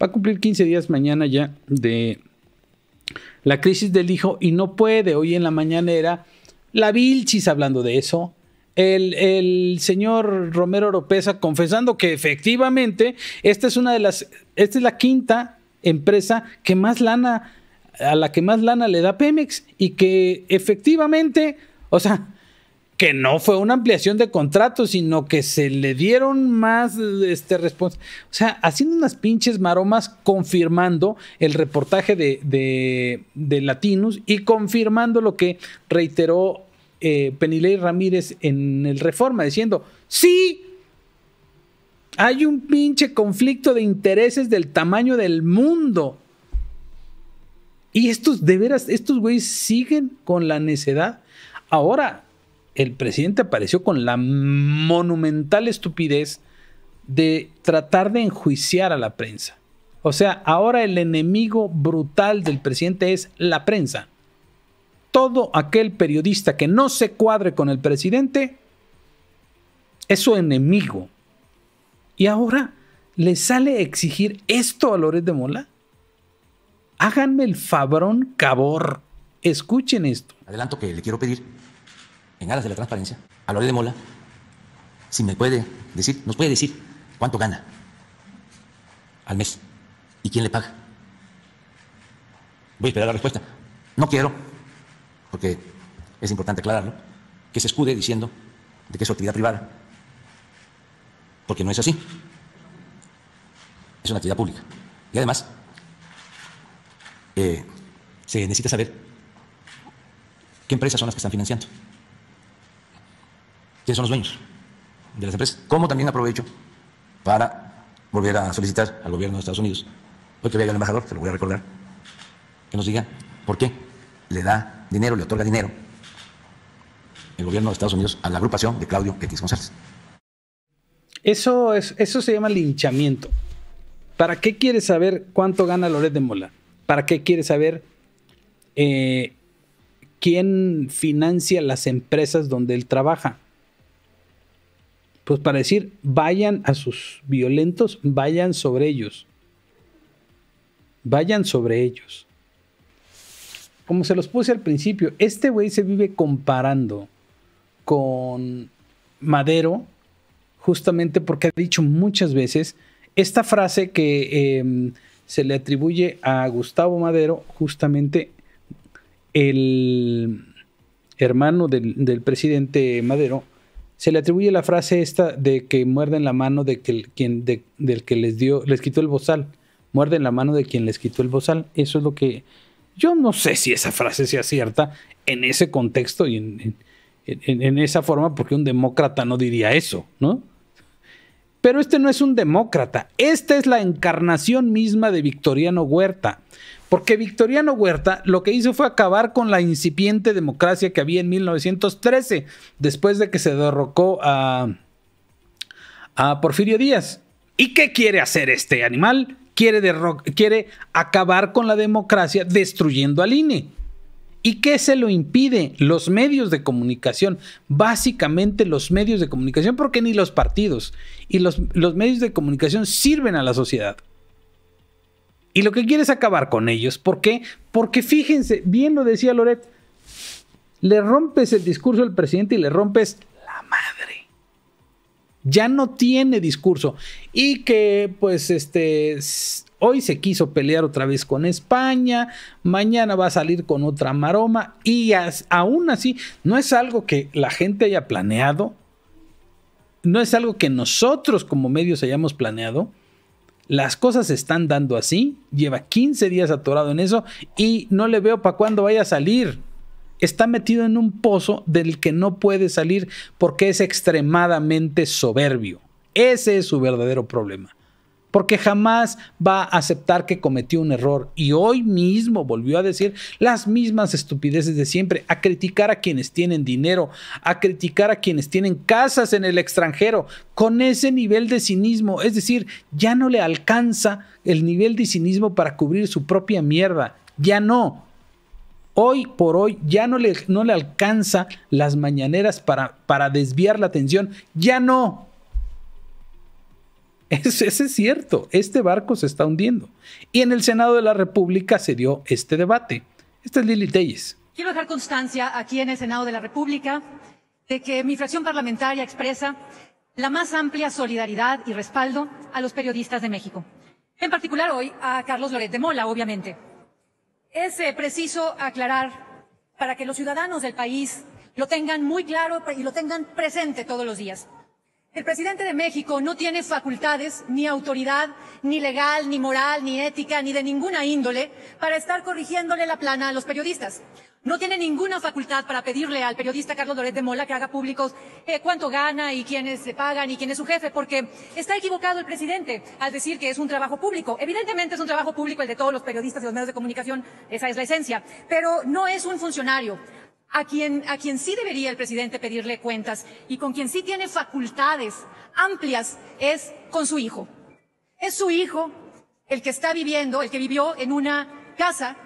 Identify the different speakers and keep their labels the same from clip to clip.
Speaker 1: Va a cumplir 15 días mañana ya de la crisis del hijo y no puede. Hoy en la mañana era la Vilchis hablando de eso. El, el, señor Romero Oropesa confesando que efectivamente esta es una de las, esta es la quinta empresa que más lana, a la que más lana le da Pemex y que efectivamente, o sea, que no fue una ampliación de contrato, sino que se le dieron más este, respuesta. O sea, haciendo unas pinches maromas confirmando el reportaje de, de, Latinos y confirmando lo que reiteró eh, Penilei Ramírez en el Reforma, diciendo, sí, hay un pinche conflicto de intereses del tamaño del mundo. Y estos, de veras, estos güeyes siguen con la necedad. Ahora, el presidente apareció con la monumental estupidez de tratar de enjuiciar a la prensa. O sea, ahora el enemigo brutal del presidente es la prensa. Todo aquel periodista que no se cuadre con el presidente es su enemigo. Y ahora le sale exigir esto a Loret de Mola. Háganme el fabrón cabor. Escuchen esto. Adelanto que le quiero pedir en aras de la transparencia, a de Mola, si me puede decir, nos puede decir cuánto gana al mes
Speaker 2: y quién le paga. Voy a esperar la respuesta. No quiero, porque es importante aclararlo, que se escude diciendo de que es actividad privada, porque no es así. Es una actividad pública. Y además, eh, se necesita saber qué empresas son las que están financiando. ¿Quiénes son los dueños
Speaker 1: de las empresas. ¿Cómo también aprovecho para volver a solicitar al gobierno de Estados Unidos, hoy que vea al embajador, te lo voy a recordar, que nos diga por qué le da dinero, le otorga dinero el gobierno de Estados Unidos a la agrupación de Claudio X González. Eso, es, eso se llama linchamiento. ¿Para qué quiere saber cuánto gana Loret de Mola? ¿Para qué quiere saber eh, quién financia las empresas donde él trabaja? pues para decir, vayan a sus violentos, vayan sobre ellos. Vayan sobre ellos. Como se los puse al principio, este güey se vive comparando con Madero, justamente porque ha dicho muchas veces esta frase que em, se le atribuye a Gustavo Madero, justamente el hermano del presidente Madero, se le atribuye la frase esta de que muerden la mano de que, quien, del que les dio, les quitó el bozal. Muerden la mano de quien les quitó el bozal. Eso es lo que. Yo no sé si esa frase sea cierta en ese contexto y en esa forma, porque un demócrata no diría eso, ¿no? Pero este no es un demócrata, esta es la encarnación misma de Victoriano Huerta, porque Victoriano Huerta lo que hizo fue acabar con la incipiente democracia que había en 1913, después de que se derrocó a, Porfirio Díaz. ¿Y qué quiere hacer este animal? Quiere, quiere acabar con la democracia destruyendo al INE. ¿Y qué se lo impide? Los medios de comunicación, básicamente los medios de comunicación, porque ni los partidos y los medios de comunicación sirven a la sociedad. Y lo que quiere es acabar con ellos. ¿Por qué? Porque fíjense, bien lo decía Loret, le rompes el discurso al presidente y le rompes la madre. Ya no tiene discurso. Y que pues este hoy se quiso pelear otra vez con España, mañana va a salir con otra maroma y aún así no es algo que la gente haya planeado, no es algo que nosotros como medios hayamos planeado, las cosas se están dando así, lleva 15 días atorado en eso y no le veo para cuándo vaya a salir. Está metido en un pozo del que no puede salir porque es extremadamente soberbio. Ese es su verdadero problema porque jamás va a aceptar que cometió un error. Y hoy mismo volvió a decir las mismas estupideces de siempre, a criticar a quienes tienen dinero, a criticar a quienes tienen casas en el extranjero, con ese nivel de cinismo. Es decir, ya no le alcanza el nivel de cinismo para cubrir su propia mierda. Ya no. Hoy por hoy ya no le, no le alcanza las mañaneras para, para desviar la atención. Ya no. Ese es cierto, este barco se está hundiendo. Y en el Senado de la República se dio este debate. Esta es Lili Telles. Quiero
Speaker 2: dejar constancia aquí en el Senado de la República de que mi fracción parlamentaria expresa la más amplia solidaridad y respaldo a los periodistas de México. En particular hoy a Carlos Loret de Mola, obviamente. Es eh, preciso aclarar para que los ciudadanos del país lo tengan muy claro y lo tengan presente todos los días. El presidente de México no tiene facultades, ni autoridad, ni legal, ni moral, ni ética, ni de ninguna índole para estar corrigiéndole la plana a los periodistas. No tiene ninguna facultad para pedirle al periodista Carlos Loret de Mola que haga públicos eh, cuánto gana y quiénes le pagan y quién es su jefe, porque está equivocado el presidente al decir que es un trabajo público. Evidentemente es un trabajo público el de todos los periodistas y los medios de comunicación, esa es la esencia, pero no es un funcionario a quien, a quien sí debería el presidente pedirle cuentas y con quien sí tiene facultades amplias es con su hijo. Es su hijo el que está viviendo, el que vivió en una casa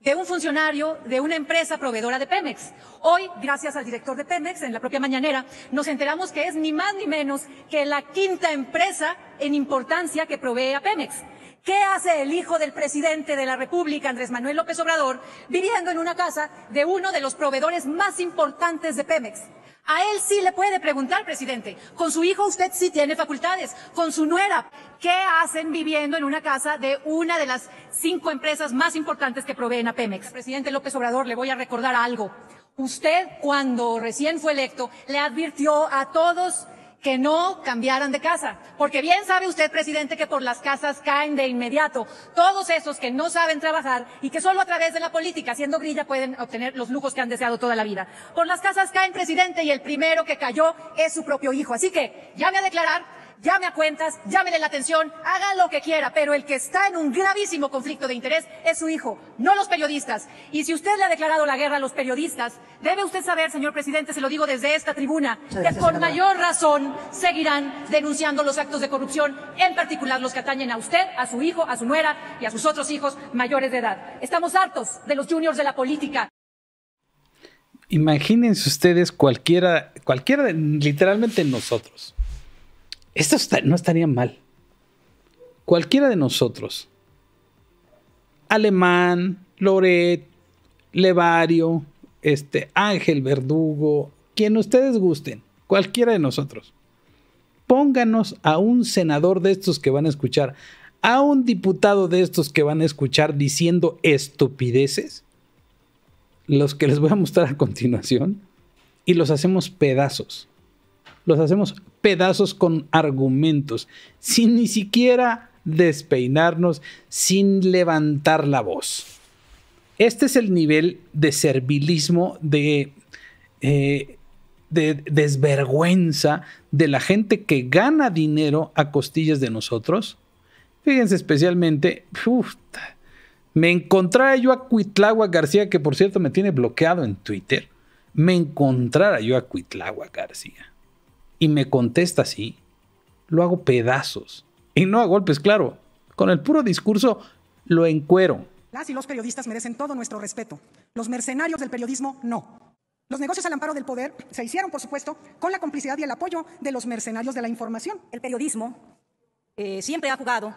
Speaker 2: de un funcionario de una empresa proveedora de Pemex. Hoy, gracias al director de Pemex, en la propia mañanera, nos enteramos que es ni más ni menos que la quinta empresa en importancia que provee a Pemex. ¿Qué hace el hijo del presidente de la República, Andrés Manuel López Obrador, viviendo en una casa de uno de los proveedores más importantes de Pemex? A él sí le puede preguntar, presidente. Con su hijo usted sí tiene facultades. Con su nuera, ¿qué hacen viviendo en una casa de una de las cinco empresas más importantes que proveen a Pemex? Presidente López Obrador, le voy a recordar algo. Usted, cuando recién fue electo, le advirtió a todos que no cambiaran de casa, porque bien sabe usted, presidente, que por las casas caen de inmediato todos esos que no saben trabajar y que solo a través de la política, siendo grilla, pueden obtener los lujos que han deseado toda la vida. Por las casas caen, presidente, y el primero que cayó es su propio hijo. Así que llame a declarar llame a cuentas, llámele la atención, haga lo que quiera, pero el que está en un gravísimo conflicto de interés es su hijo, no los periodistas. Y si usted le ha declarado la guerra a los periodistas, debe usted saber, señor presidente, se lo digo desde esta tribuna, que por con mayor razón seguirán denunciando los actos de corrupción, en particular los que atañen a usted, a su hijo, a su nuera y a sus otros hijos mayores de edad. Estamos hartos de los juniors de la política.
Speaker 1: Imagínense ustedes cualquiera, cualquiera, literalmente nosotros esto no estaría mal. Cualquiera de nosotros, Alemán, Loret, Levario, este, Ángel Verdugo, quien ustedes gusten, cualquiera de nosotros, pónganos a un senador de estos que van a escuchar, a un diputado de estos que van a escuchar diciendo estupideces, los que les voy a mostrar a continuación, y los hacemos pedazos los hacemos pedazos con argumentos, sin ni siquiera despeinarnos, sin levantar la voz. Este es el nivel de servilismo, de, eh, de desvergüenza de la gente que gana dinero a costillas de nosotros. Fíjense especialmente, me encontrara yo a Cuitlagua García, que por cierto me tiene bloqueado en Twitter, me encontrara yo a Cuitlagua García y me contesta así, lo hago pedazos. Y no a golpes, claro. Con el puro discurso lo encuero.
Speaker 2: Las y los periodistas merecen todo nuestro respeto. Los mercenarios del periodismo no. Los negocios al amparo del poder se hicieron, por supuesto, con la complicidad y el apoyo de los mercenarios de la información. El periodismo eh, siempre ha jugado,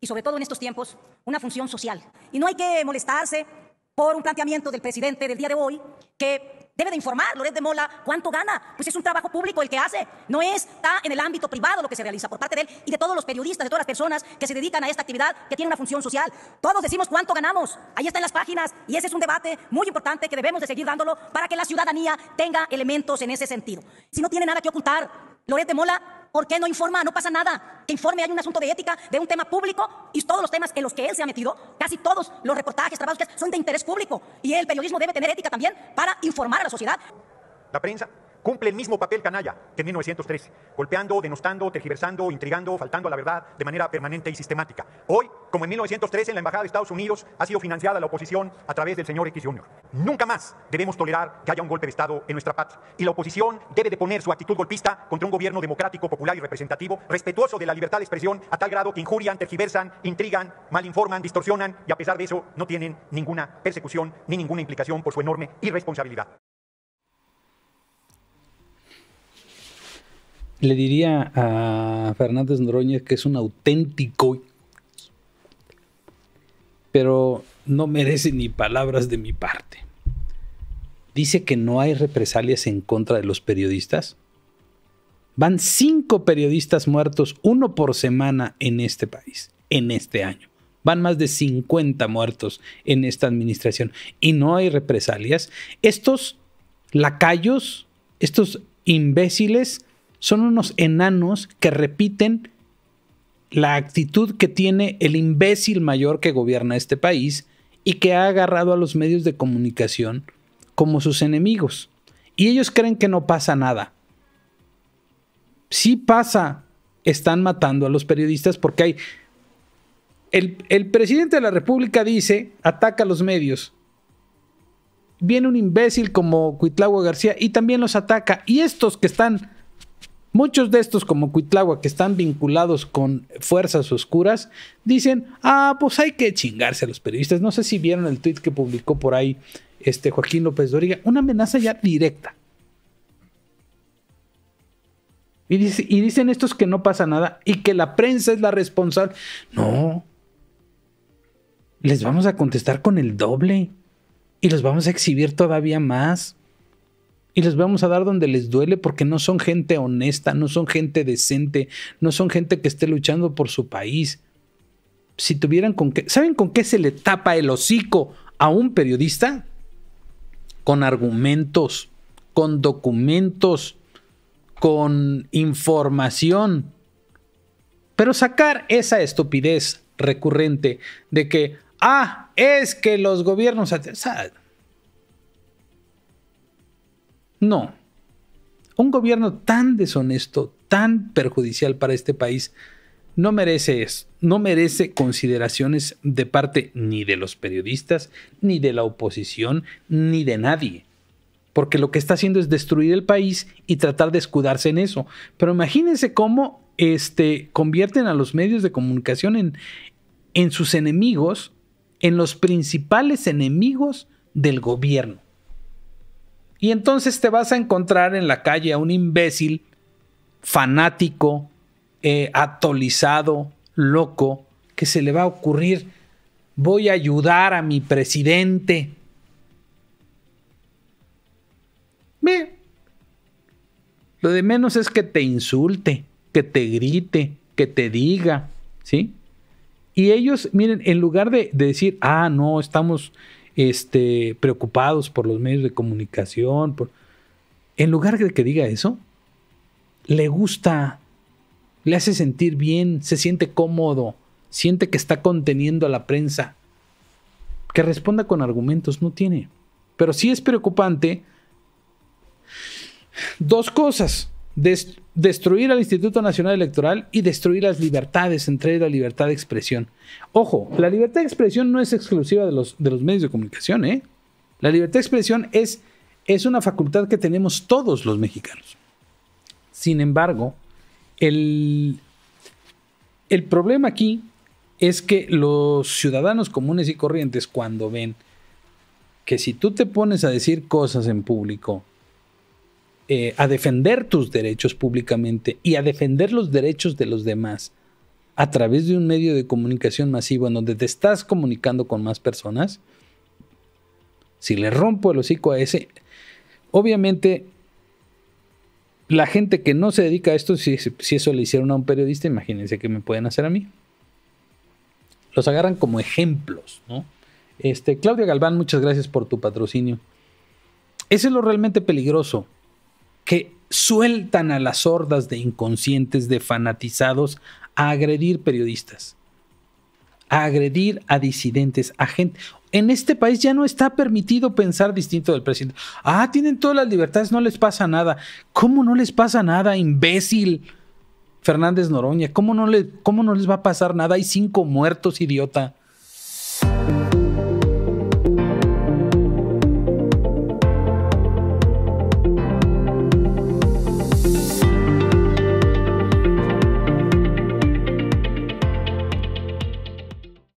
Speaker 2: y sobre todo en estos tiempos, una función social. Y no hay que molestarse por un planteamiento del presidente del día de hoy que Debe de informar Loret de Mola cuánto gana, pues es un trabajo público el que hace, no está en el ámbito privado lo que se realiza por parte de él y de todos los periodistas, de todas las personas que se dedican a esta actividad, que tiene una función social. Todos decimos cuánto ganamos, ahí está en las páginas y ese es un debate muy importante que debemos de seguir dándolo para que la ciudadanía tenga elementos en ese sentido. Si no tiene nada que ocultar, Loret de Mola ¿Por qué no informa? No pasa nada. Que informe, hay un asunto de ética, de un tema público y todos los temas en los que él se ha metido, casi todos los reportajes, trabajos que son de interés público. Y el periodismo debe tener ética también para informar a la sociedad. La prensa Cumple el mismo papel canalla que en 1913, golpeando, denostando, tergiversando, intrigando, faltando a la verdad de manera permanente y sistemática. Hoy, como en 1913, en la Embajada de Estados Unidos ha sido financiada la oposición a través del señor X Jr. Nunca más debemos tolerar que haya un golpe de Estado en nuestra patria. Y la oposición debe de poner su actitud golpista contra un gobierno democrático, popular y representativo, respetuoso de la libertad de expresión a tal grado que injurian, tergiversan, intrigan, malinforman, distorsionan y a pesar de eso no tienen ninguna persecución ni ninguna implicación por su enorme irresponsabilidad.
Speaker 1: le diría a Fernández Noroña que es un auténtico, pero no merece ni palabras de mi parte. Dice que no hay represalias en contra de los periodistas. Van cinco periodistas muertos, uno por semana en este país, en este año. Van más de 50 muertos en esta administración y no hay represalias. Estos lacayos, estos imbéciles, son unos enanos que repiten la actitud que tiene el imbécil mayor que gobierna este país y que ha agarrado a los medios de comunicación como sus enemigos. Y ellos creen que no pasa nada. Sí pasa, están matando a los periodistas porque hay... El, el presidente de la República dice, ataca a los medios. Viene un imbécil como Cuitlagua García y también los ataca. Y estos que están Muchos de estos, como Cuitlagua, que están vinculados con fuerzas oscuras, dicen, ah, pues hay que chingarse a los periodistas. No sé si vieron el tweet que publicó por ahí este Joaquín López Doriga, una amenaza ya directa. y dicen estos que no pasa nada y que la prensa es la responsable. No. Les vamos a contestar con el doble y los vamos a exhibir todavía más y les vamos a dar donde les duele porque no son gente honesta, no son gente decente, no son gente que esté luchando por su país. Si tuvieran con qué, ¿saben con qué se le tapa el hocico a un periodista? Con argumentos, con documentos, con información. Pero sacar esa estupidez recurrente de que, ah, es que los gobiernos... No. Un gobierno tan deshonesto, tan perjudicial para este país, no merece eso, no merece consideraciones de parte ni de los periodistas, ni de la oposición, ni de nadie. Porque lo que está haciendo es destruir el país y tratar de escudarse en eso. Pero imagínense cómo este, convierten a los medios de comunicación en, en sus enemigos, en los principales enemigos del gobierno. Y entonces te vas a encontrar en la calle a un imbécil, fanático, eh, atolizado, loco, que se le va a ocurrir, voy a ayudar a mi presidente. Ve, lo de menos es que te insulte, que te grite, que te diga, ¿sí? Y ellos, miren, en lugar de decir, ah, no, estamos este, preocupados por los medios de comunicación. En lugar de que diga eso, le gusta, le hace sentir bien, se siente cómodo, siente que está conteniendo a la prensa. Que responda con argumentos, no tiene. Pero sí es preocupante. Dos cosas destruir al Instituto Nacional Electoral y destruir las libertades, entre la libertad de expresión. Ojo, la libertad de expresión no es exclusiva de los, de los medios de comunicación, ¿eh? La libertad de expresión es, es una facultad que tenemos todos los mexicanos. Sin embargo, el problema aquí es que los ciudadanos comunes y corrientes, cuando ven que si tú te pones a decir cosas en público, eh, a defender tus derechos públicamente y a defender los derechos de los demás a través de un medio de comunicación masivo en donde te estás comunicando con más personas, si le rompo el hocico a ese, obviamente la gente que no se dedica a esto, si, eso le hicieron a un periodista, imagínense que me pueden hacer a mí. Los agarran como ejemplos, Este, Claudia Galván, muchas gracias por tu patrocinio. Ese es lo realmente peligroso que sueltan a las hordas de inconscientes, de fanatizados, a agredir periodistas, a agredir a disidentes, a gente. En este país ya no está permitido pensar distinto del presidente. Ah, tienen todas las libertades, no les pasa nada. ¿Cómo no les pasa nada, imbécil? Fernández Noroña, ¿cómo no, le, ¿cómo no les va a pasar nada? Hay cinco muertos, idiota.